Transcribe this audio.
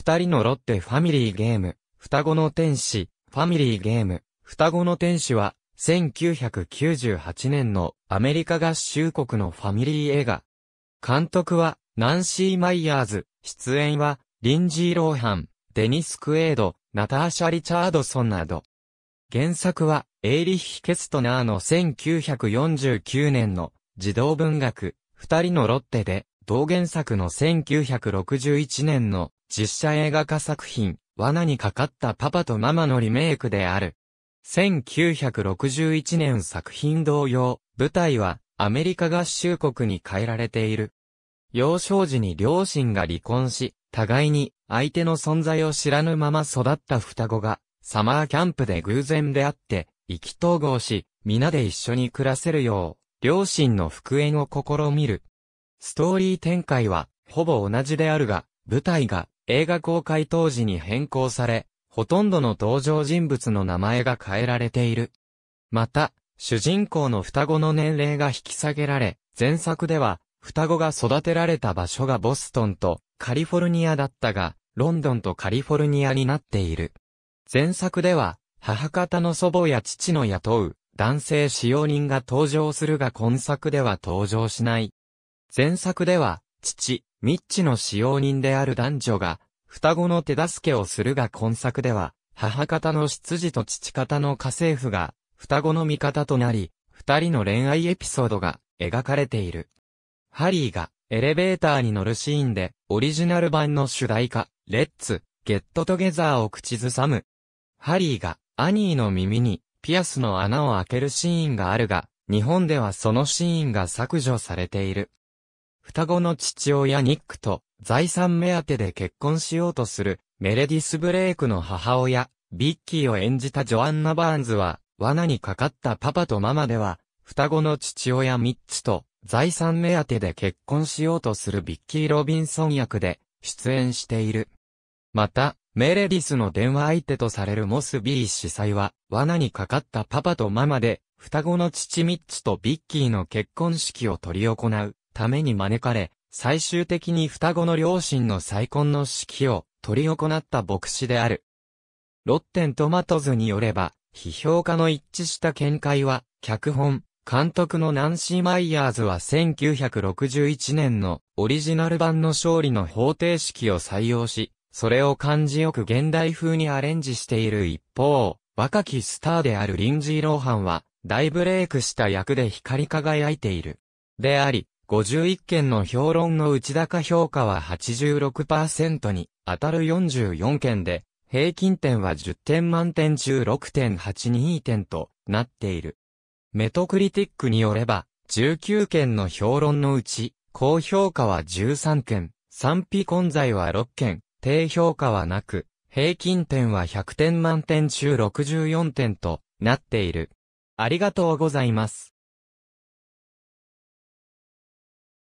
二人のロッテファミリーゲーム、双子の天使、ファミリーゲーム、双子の天使は、1998年のアメリカ合衆国のファミリー映画。監督は、ナンシー・マイヤーズ、出演は、リンジー・ローハン、デニス・クエード、ナターシャ・リチャードソンなど。原作は、エイリヒ・ケストナーの1949年の児童文学、二人のロッテで、同原作の1961年の実写映画化作品、罠にかかったパパとママのリメイクである。1961年作品同様、舞台はアメリカ合衆国に変えられている。幼少時に両親が離婚し、互いに相手の存在を知らぬまま育った双子が、サマーキャンプで偶然出会って、意気投合し、皆で一緒に暮らせるよう、両親の復縁を試みる。ストーリー展開は、ほぼ同じであるが、舞台が映画公開当時に変更され、ほとんどの登場人物の名前が変えられている。また、主人公の双子の年齢が引き下げられ、前作では、双子が育てられた場所がボストンとカリフォルニアだったが、ロンドンとカリフォルニアになっている。前作では、母方の祖母や父の雇う男性使用人が登場するが今作では登場しない。前作では、父、ミッチの使用人である男女が、双子の手助けをするが今作では、母方の執事と父方の家政婦が、双子の味方となり、二人の恋愛エピソードが描かれている。ハリーがエレベーターに乗るシーンで、オリジナル版の主題歌、レッツ、ゲットトゲザーを口ずさむ。ハリーがアニーの耳にピアスの穴を開けるシーンがあるが、日本ではそのシーンが削除されている。双子の父親ニックと財産目当てで結婚しようとするメレディス・ブレイクの母親、ビッキーを演じたジョアンナ・バーンズは、罠にかかったパパとママでは、双子の父親ミッツと財産目当てで結婚しようとするビッキー・ロビンソン役で出演している。また、メレディスの電話相手とされるモス・ビー司祭は、罠にかかったパパとママで、双子の父ミッツとビッキーの結婚式を取り行う。ために招かれ、最終的に双子の両親の再婚の式を取り行った牧師である。ロッテントマトズによれば、批評家の一致した見解は、脚本、監督のナンシー・マイヤーズは1961年のオリジナル版の勝利の方程式を採用し、それを感じよく現代風にアレンジしている一方、若きスターであるリンジー・ローハンは、大ブレイクした役で光り輝いている。であり、51件の評論の内高評価は86%に当たる44件で、平均点は10点満点中6.82点となっている。メトクリティックによれば、19件の評論のうち、高評価は13件、賛否混在は6件、低評価はなく、平均点は100点満点中64点となっている。ありがとうございます。